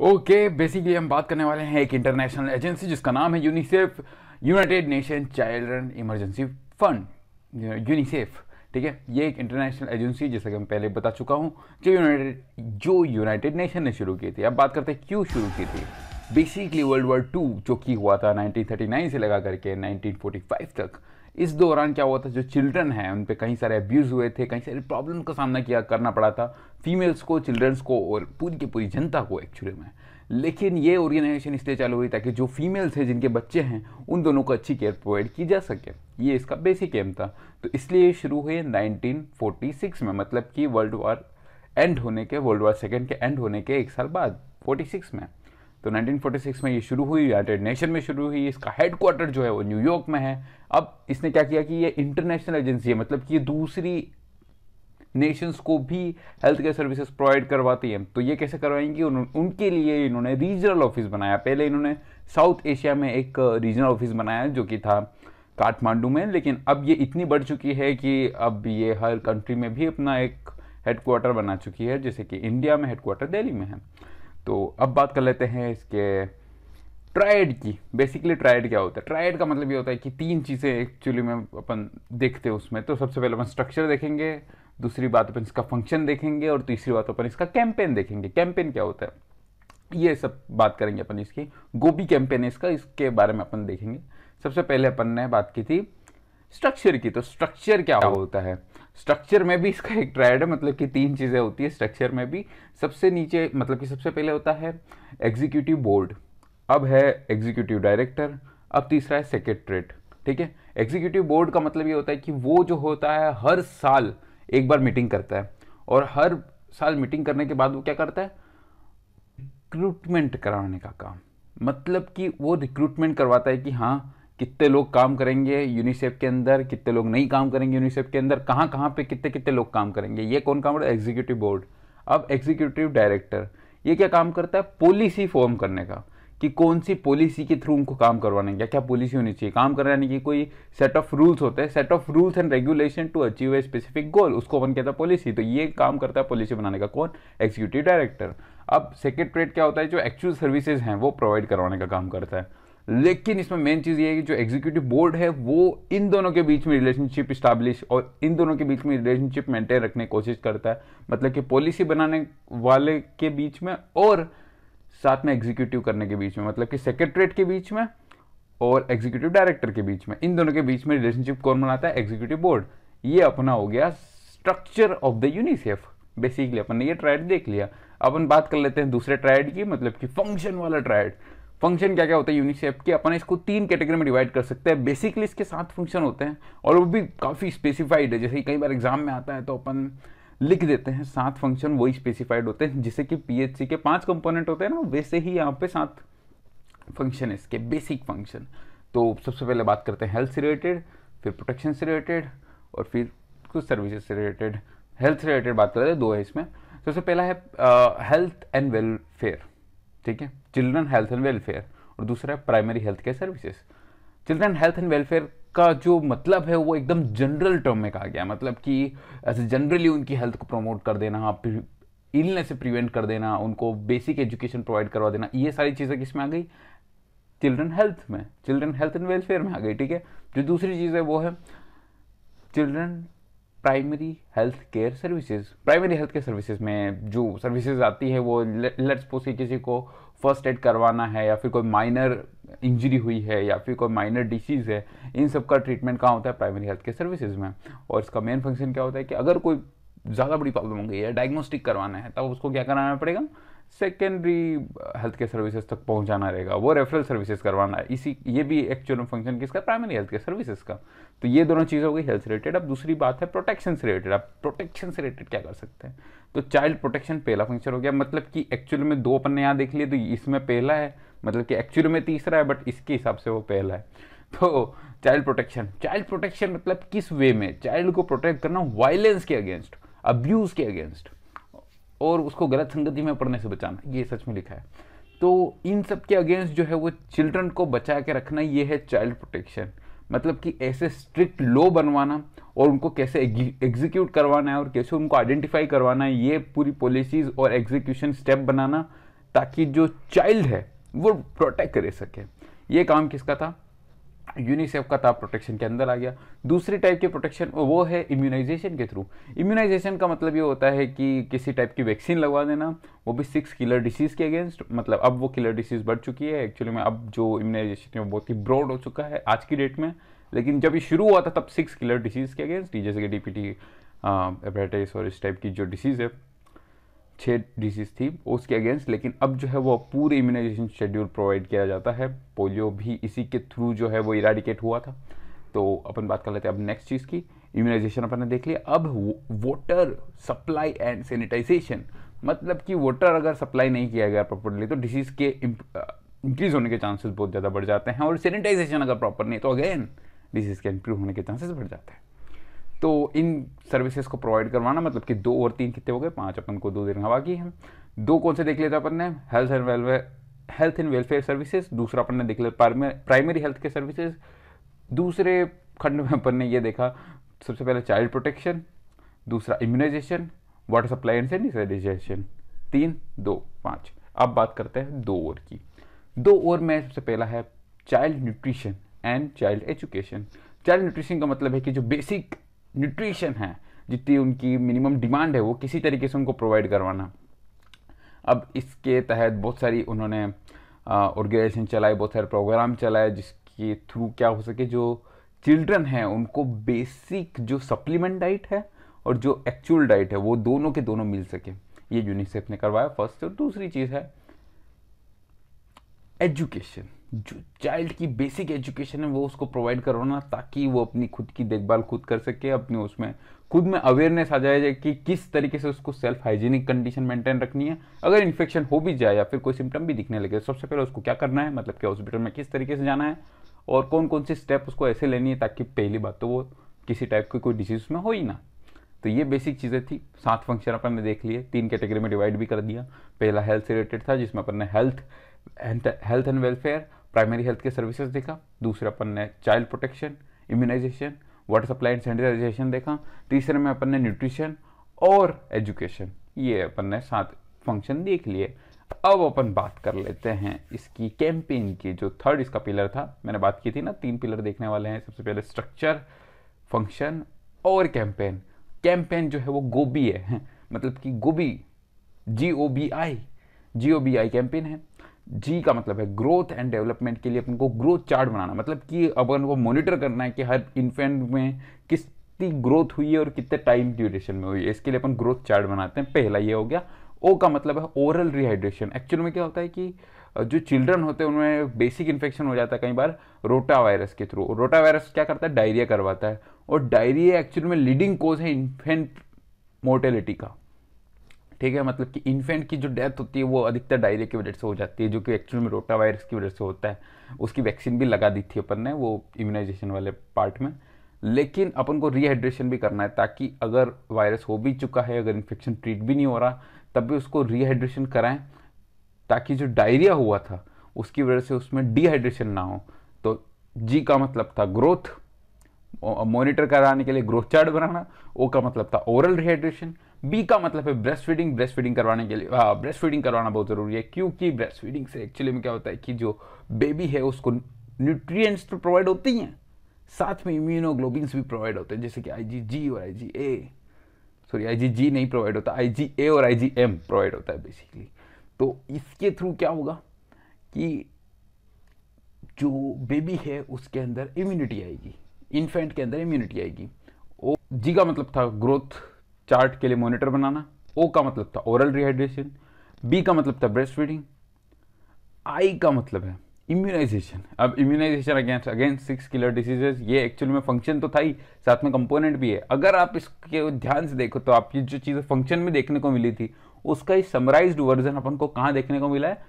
okay okay, basically हम बात करने वाले हैं एक इंटरनेशनल एजेंसी जिसका नाम है UNICEF United Nation Children Emergency Fund UNICEF ठीक है ये एक इंटरनेशनल एजेंसी जैसा कि मैं पहले बता चुका हूँ जो यूनाइटेड जो यूनाइटेड नेशन ने शुरू की थी अब बात करते हैं क्यों शुरू की थी बेसिकली वर्ल्ड वॉर टू जो कि हुआ था 1939 से लगा करके 1945 तक इस दौरान क्या हुआ था जो चिल्ड्रन हैं उन पर कई सारे अब्यूज़ हुए थे कई सारे प्रॉब्लम का सामना किया करना पड़ा था फीमेल्स को चिल्ड्रंस को और पूरी की पूरी जनता को एक्चुअली में लेकिन ये ऑर्गेनाइजेशन इसलिए चालू हुई ताकि जो फीमेल्स हैं जिनके बच्चे हैं उन दोनों को अच्छी केयर प्रोवाइड की जा सके ये इसका बेसिक एम था तो इसलिए शुरू हुए 1946 में मतलब कि वर्ल्ड वॉर एंड होने के वर्ल्ड वॉर सेकेंड के एंड होने के एक साल बाद 46 में तो 1946 में ये शुरू हुई यूनाइटेड नेशन में शुरू हुई इसका हेडक्वार्टर जो है वो न्यूयॉर्क में है अब इसने क्या किया कि ये इंटरनेशनल एजेंसी है मतलब कि ये दूसरी नेशंस को भी हेल्थ केयर सर्विसेज प्रोवाइड करवाती है तो ये कैसे करवाएंगी उन, उनके लिए इन्होंने रीजनल ऑफिस बनाया पहले इन्होंने साउथ एशिया में एक रीजनल ऑफिस बनाया जो कि था काठमांडू में लेकिन अब ये इतनी बढ़ चुकी है कि अब ये हर कंट्री में भी अपना एक हेडक्वार्टर बना चुकी है जैसे कि इंडिया में हेडक्वार्टर दिल्ली में है तो अब बात कर लेते हैं इसके ट्राइड की बेसिकली ट्राइड क्या होता है ट्राइड का मतलब ये होता है कि तीन चीज़ें एक्चुअली में अपन देखते हैं उसमें तो सबसे पहले अपन स्ट्रक्चर देखेंगे दूसरी बात अपन इसका फंक्शन देखेंगे और तीसरी बात अपन इसका कैंपेन देखेंगे कैंपेन क्या होता है ये सब बात करेंगे अपन इसकी गोभी कैंपेन इसका इसके बारे में अपन देखेंगे सबसे पहले अपन ने बात की थी स्ट्रक्चर की तो स्ट्रक्चर क्या होता है स्ट्रक्चर में भी इसका एक ट्रायड है मतलब कि तीन चीज़ें होती है स्ट्रक्चर में भी सबसे नीचे मतलब कि सबसे पहले होता है एग्जीक्यूटिव बोर्ड अब है एग्जीक्यूटिव डायरेक्टर अब तीसरा है सेक्रेटरेट ठीक है एग्जीक्यूटिव बोर्ड का मतलब ये होता है कि वो जो होता है हर साल एक बार मीटिंग करता है और हर साल मीटिंग करने के बाद वो क्या करता है रिक्रूटमेंट कराने का काम मतलब कि वो रिक्रूटमेंट करवाता है कि हाँ कितने लोग काम करेंगे यूनिसेफ के अंदर कितने लोग नहीं काम करेंगे यूनिसेफ के अंदर कहाँ कहाँ पे कितने कितने लोग काम करेंगे ये कौन काम करता है एग्जीक्यूटिव बोर्ड अब एग्जीक्यूटिव डायरेक्टर ये क्या काम करता है पॉलिसी फॉर्म करने का कि कौन सी पॉलिसी के थ्रू उनको काम करवाने क्या क्या पॉलिसी होनी चाहिए काम करवाने की कोई सेट ऑफ रूल्स होते हैं set of rules and regulation to achieve a specific goal उसको बन कहता है पॉलिसी तो ये काम करता है पॉलिसी बनाने का कौन एग्जीक्यूटिव डायरेक्टर अब सेक्रेटरेट क्या होता है जो एक्चुअल सर्विसेज हैं वो प्रोवाइड करवाने का काम करता है लेकिन इसमें मेन चीज़ ये है कि जो एग्जीक्यूटिव बोर्ड है वो इन दोनों के बीच में रिलेशनशिप स्टैब्लिश और इन दोनों के बीच में रिलेशनशिप मेंटेन रखने की कोशिश करता है मतलब कि पॉलिसी बनाने वाले के बीच में और साथ में एग्जीक्यूटिव करने के बीच में मतलब कि सेक्रेटरीट के बीच में और एग्जीक्यूटिव डायरेक्टर के बीच में इन दोनों के बीच में रिलेशनशिप कौन बनाता है एग्जीक्यूटिव बोर्ड ये अपना हो गया structure of the UNICEF basically अपन ने ये ट्रायड देख लिया अपन बात कर लेते हैं दूसरे ट्रायड की मतलब कि फंक्शन वाला ट्रायड फंक्शन क्या क्या होता है यूनिक शेप के अपन इसको तीन कैटेगरी में डिवाइड कर सकते हैं बेसिकली इसके सात फंक्शन होते हैं और वो भी काफ़ी स्पेसिफाइड है जैसे कई बार एग्जाम में आता है तो अपन लिख देते हैं सात फंक्शन वही स्पेसिफाइड होते हैं जैसे कि पी के पांच कंपोनेंट होते हैं ना वैसे ही यहाँ पे सात फंक्शन है इसके बेसिक फंक्शन तो सबसे पहले बात करते हैं हेल्थ से रिलेटेड फिर प्रोटेक्शन से रिलेटेड और फिर कुछ सर्विसेज से रिलेटेड हेल्थ से रिलेटेड बात करते हैं दो है इसमें सबसे पहला है हेल्थ एंड वेलफेयर ठीक है चिल्ड्रन हेल्थ एंड वेलफेयर और दूसरा है primary health care services children health and welfare का जो मतलब है वो एकदम जनरल टर्म में कहा गया मतलब कि ऐसे जनरली उनकी हेल्थ को प्रमोट कर देना इलनेस से प्रिवेंट कर देना उनको बेसिक एजुकेशन प्रोवाइड करवा देना ये सारी चीज़ें किस में आ गई चिल्ड्रन हेल्थ में चिल्ड्रन हेल्थ एंड वेलफेयर में आ गई ठीक है जो दूसरी चीज़ है वो है children primary health care services primary health care services में जो सर्विसेज आती है वो लेट्स पोसी किसी को फर्स्ट एड करवाना है या फिर कोई माइनर इंजरी हुई है या फिर कोई माइनर डिसीज़ है इन सब का ट्रीटमेंट कहाँ होता है प्राइमरी हेल्थ केयर सर्विसेज में और इसका मेन फंक्शन क्या होता है कि अगर कोई ज़्यादा बड़ी प्रॉब्लम हो गई है डायग्नोस्टिक करवाना है तब उसको क्या कराना पड़ेगा सेकेंडरी हेल्थ केयर सर्विसेज तक पहुंचाना रहेगा वो रेफरल सर्विसेज करवाना है इसी ये भी एक्चुअल में फंक्शन किसका प्राइमरी हेल्थ केयर सर्विसेज का तो ये दोनों चीज़ हो गई हेल्थ रिलेटेड अब दूसरी बात है प्रोटेक्शन से रिलेटेड आप प्रोटेक्शन से रिलेटेड क्या कर सकते हैं तो चाइल्ड प्रोटेक्शन पहला फंक्शन हो गया मतलब कि एक्चुअल में दो अपन ने यहाँ देख लिए तो इसमें पहला है मतलब कि एक्चुअल में तीसरा है बट इसके हिसाब से वो पहला है तो चाइल्ड प्रोटेक्शन चाइल्ड प्रोटेक्शन मतलब किस वे में चाइल्ड को प्रोटेक्ट करना वायलेंस के अगेंस्ट अब्यूज़ के अगेंस्ट और उसको गलत संगति में पढ़ने से बचाना ये सच में लिखा है तो इन सब के अगेंस्ट जो है वो चिल्ड्रन को बचा के रखना ये है चाइल्ड प्रोटेक्शन मतलब कि ऐसे स्ट्रिक्ट लॉ बनवाना और उनको कैसे एग्जीक्यूट करवाना है और कैसे उनको आइडेंटिफाई करवाना है ये पूरी पॉलिसीज और एग्जीक्यूशन स्टेप बनाना ताकि जो चाइल्ड है वो प्रोटेक्ट कर सके ये काम किसका था यूनिसेफ का ताप प्रोटेक्शन के अंदर आ गया दूसरी टाइप के प्रोटेक्शन वो है इम्यूनाइजेशन के थ्रू इम्यूनाइजेशन का मतलब ये होता है कि किसी टाइप की वैक्सीन लगवा देना वो भी सिक्स किलर डिसीज़ के अगेंस्ट मतलब अब वो किलर डिसीज़ बढ़ चुकी है एक्चुअली में अब जो इम्यूनाइजेशन है वो बहुत ही ब्रॉड हो चुका है आज की डेट में लेकिन जब ये शुरू हुआ था तब सिक्स किलर डिसीज़ के अगेंस्ट जैसे कि डी पी टी और इस टाइप की जो डिसीज़ है छः डिसीज़ थी उसके अगेंस्ट लेकिन अब जो है वो पूरे इम्यूनाइजेशन शेड्यूल प्रोवाइड किया जाता है पोलियो भी इसी के थ्रू जो है वो इराडिकेट हुआ था तो अपन बात कर लेते हैं अब नेक्स्ट चीज़ की इम्यूनाइजेशन अपन ने देख लिया अब वाटर सप्लाई एंड सैनिटाइजेशन मतलब कि वाटर अगर सप्लाई नहीं किया गया प्रॉपरली तो डिसीज़ के इंक्रीज होने के चांसेस बहुत ज़्यादा बढ़ जाते हैं और सैनिटाइजेशन अगर प्रॉपर नहीं तो अगेन डिसीज़ के इंप्रूव होने के चांसेस बढ़ जाते हैं तो इन सर्विसेज को प्रोवाइड करवाना मतलब कि दो और तीन कितने हो गए पाँच अपन को दो दिन हवा बाकी है दो कौन से देख लेते अपन ने health and welfare health and welfare services दूसरा अपन ने देख लिया प्राइमरी हेल्थ केयर सर्विसेज दूसरे खंड में अपन ने ये देखा सबसे पहले चाइल्ड प्रोटेक्शन दूसरा immunisation water supply and sanitisation तीन दो पाँच अब बात करते हैं दो ओवर की दो ओवर में सबसे पहला है child nutrition and child education child nutrition का मतलब है कि जो बेसिक न्यूट्रिशन है जितनी उनकी मिनिमम डिमांड है वो किसी तरीके से उनको प्रोवाइड करवाना अब इसके तहत बहुत सारी उन्होंने ऑर्गेनाइजेशन चलाए बहुत सारे प्रोग्राम चलाए जिसके थ्रू क्या हो सके जो चिल्ड्रन हैं उनको बेसिक जो सप्लीमेंट डाइट है और जो एक्चुअल डाइट है वो दोनों के दोनों मिल सके ये यूनिसेफ ने करवाया फर्स्ट और दूसरी चीज़ है एजुकेशन जो चाइल्ड की बेसिक एजुकेशन है वो उसको प्रोवाइड करो ना ताकि वो अपनी खुद की देखभाल खुद कर सके अपने उसमें खुद में अवेयरनेस आ जाए कि किस तरीके से उसको सेल्फ हाइजीनिक कंडीशन मेंटेन रखनी है अगर इन्फेक्शन हो भी जाए या फिर कोई सिम्टम भी दिखने लगे तो सबसे पहले उसको क्या करना है मतलब कि हॉस्पिटल में किस तरीके से जाना है और कौन कौन सी स्टेप उसको ऐसे लेनी है ताकि पहली बात तो वो किसी टाइप की कोई डिजीज में हो ही ना तो ये बेसिक चीज़ें थी सात फंक्शन अपन ने देख लिए तीन कैटेगरी में डिवाइड भी कर दिया पहला हेल्थ से रिलेटेड था जिसमें अपन ने health health and welfare primary health care services देखा दूसरे अपन ने child protection immunisation water supply and sanitisation देखा तीसरे में अपन ने न्यूट्रिशन और एजुकेशन ये अपन ने सात फंक्शन देख लिए अब अपन बात कर लेते हैं इसकी कैंपेन की जो थर्ड इसका पिलर था मैंने बात की थी ना तीन पिलर देखने वाले हैं सबसे पहले स्ट्रक्चर फंक्शन और कैंपेन कैंपेन जो है वो गोभी है मतलब कि गोभी G O B I G O B I campaign है जी का मतलब है ग्रोथ एंड डेवलपमेंट के लिए अपन को ग्रोथ चार्ट बनाना मतलब कि अपन को मॉनिटर करना है कि हर इन्फेंट में कितनी ग्रोथ हुई है और कितने टाइम ड्यूरेशन में हुई है इसके लिए अपन ग्रोथ चार्ट बनाते हैं पहला ये हो गया ओ का मतलब है ओरल रिहाइड्रेशन एक्चुअल में क्या होता है कि जो चिल्ड्रन होते हैं उनमें बेसिक इन्फेक्शन हो जाता है कई बार रोटा वायरस के थ्रू रोटा वायरस क्या करता है डायरिया करवाता है और डायरिया एक्चुअल में लीडिंग कोज है इन्फेंट मोर्टेलिटी का ठीक है मतलब कि इन्फेंट की जो डेथ होती है वो अधिकतर डायरिया की वजह से हो जाती है जो कि एक्चुअल में रोटा वायरस की वजह से होता है उसकी वैक्सीन भी लगा दी थी अपन ने वो इम्यूनाइजेशन वाले पार्ट में लेकिन अपन को रिहाइड्रेशन भी करना है ताकि अगर वायरस हो भी चुका है अगर इन्फेक्शन ट्रीट भी नहीं हो रहा तब भी उसको रिहाइड्रेशन कराएं ताकि जो डायरिया हुआ था उसकी वजह से उसमें डिहाइड्रेशन ना हो तो जी का मतलब था ग्रोथ मॉनिटर कराने के लिए ग्रोथ चार्ट बनाना ओ का मतलब था ओरल रिहाइड्रेशन बी का मतलब है ब्रेस्ट फीडिंग ब्रेस्ट फीडिंग करवाने के लिए ब्रेस्ट हाँ, फीडिंग करवाना बहुत ज़रूरी है क्योंकि ब्रेस्ट फीडिंग से एक्चुअली में क्या होता है कि जो बेबी है उसको न्यूट्रिएंट्स तो प्रोवाइड होती हैं साथ में इम्यूनोग्लोबिन्स भी प्रोवाइड होते हैं जैसे कि जी और ए सॉरी जी नहीं प्रोवाइड होता ए और एम प्रोवाइड होता है बेसिकली तो इसके थ्रू क्या होगा कि जो बेबी है उसके अंदर इम्यूनिटी आएगी इन्फेंट के अंदर इम्यूनिटी आएगी और जी का मतलब था ग्रोथ चार्ट के लिए मॉनिटर बनाना ओ का मतलब था ओरल रिहाइड्रेशन बी का मतलब था ब्रेस्ट फीडिंग आई का मतलब है इम्यूनाइजेशन अब immunisation against against six killer diseases ये एक्चुअली में फंक्शन तो था ही साथ में कंपोनेंट भी है अगर आप इसके ध्यान से देखो तो आपकी जो चीज़ें फंक्शन में देखने को मिली थी उसका ही समराइज वर्जन अपन को कहाँ देखने को मिला है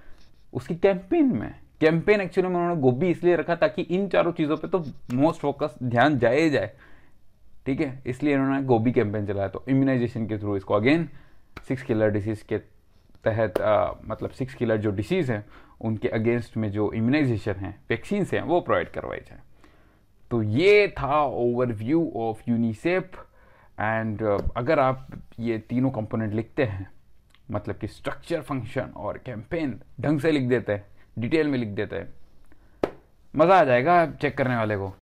उसकी कैंपेन में कैंपेन एक्चुअली में उन्होंने गोभी इसलिए रखा ताकि इन चारों चीज़ों पर तो मोस्ट फोकस ध्यान जाए जाए ठीक है इसलिए इन्होंने गोभी कैंपेन चलाया तो इम्यूनाइजेशन के थ्रू इसको अगेन सिक्स किलर डिसीज़ के तहत आ, मतलब सिक्स किलर जो डिसीज़ है उनके अगेंस्ट में जो इम्यूनाइजेशन है वैक्सीन्स हैं वो प्रोवाइड करवाई जाए तो ये था ओवरव्यू ऑफ यूनिसेफ एंड अगर आप ये तीनों कंपोनेंट लिखते हैं मतलब कि स्ट्रक्चर फंक्शन और कैंपेन ढंग से लिख देते हैं डिटेल में लिख देते हैं मज़ा आ जाएगा चेक करने वाले को